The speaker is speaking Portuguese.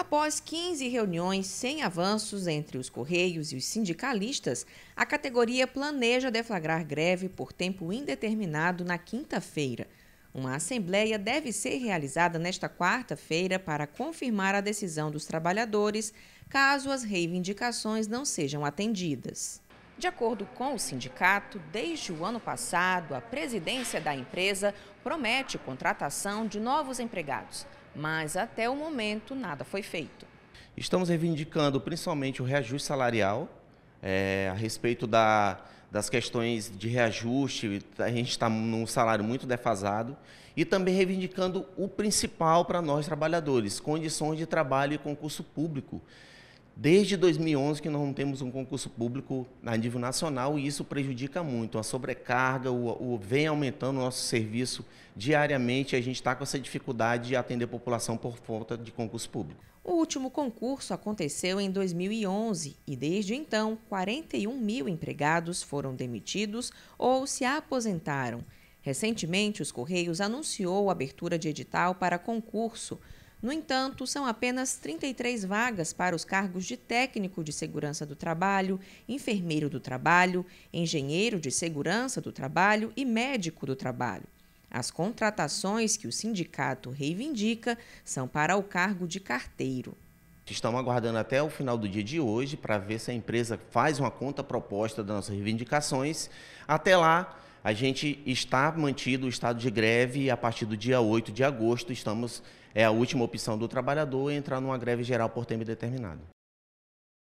Após 15 reuniões sem avanços entre os Correios e os sindicalistas, a categoria planeja deflagrar greve por tempo indeterminado na quinta-feira. Uma assembleia deve ser realizada nesta quarta-feira para confirmar a decisão dos trabalhadores, caso as reivindicações não sejam atendidas. De acordo com o sindicato, desde o ano passado, a presidência da empresa promete contratação de novos empregados mas até o momento nada foi feito. Estamos reivindicando principalmente o reajuste salarial é, a respeito da, das questões de reajuste, a gente está num salário muito defasado, e também reivindicando o principal para nós trabalhadores, condições de trabalho e concurso público. Desde 2011 que nós não temos um concurso público a nível nacional e isso prejudica muito. A sobrecarga o, o vem aumentando o nosso serviço diariamente e a gente está com essa dificuldade de atender a população por falta de concurso público. O último concurso aconteceu em 2011 e, desde então, 41 mil empregados foram demitidos ou se aposentaram. Recentemente, os Correios anunciou a abertura de edital para concurso – no entanto, são apenas 33 vagas para os cargos de técnico de segurança do trabalho, enfermeiro do trabalho, engenheiro de segurança do trabalho e médico do trabalho. As contratações que o sindicato reivindica são para o cargo de carteiro. Estamos aguardando até o final do dia de hoje para ver se a empresa faz uma conta proposta das nossas reivindicações. Até lá, a gente está mantido o estado de greve a partir do dia 8 de agosto. Estamos é a última opção do trabalhador entrar numa greve geral por tempo determinado.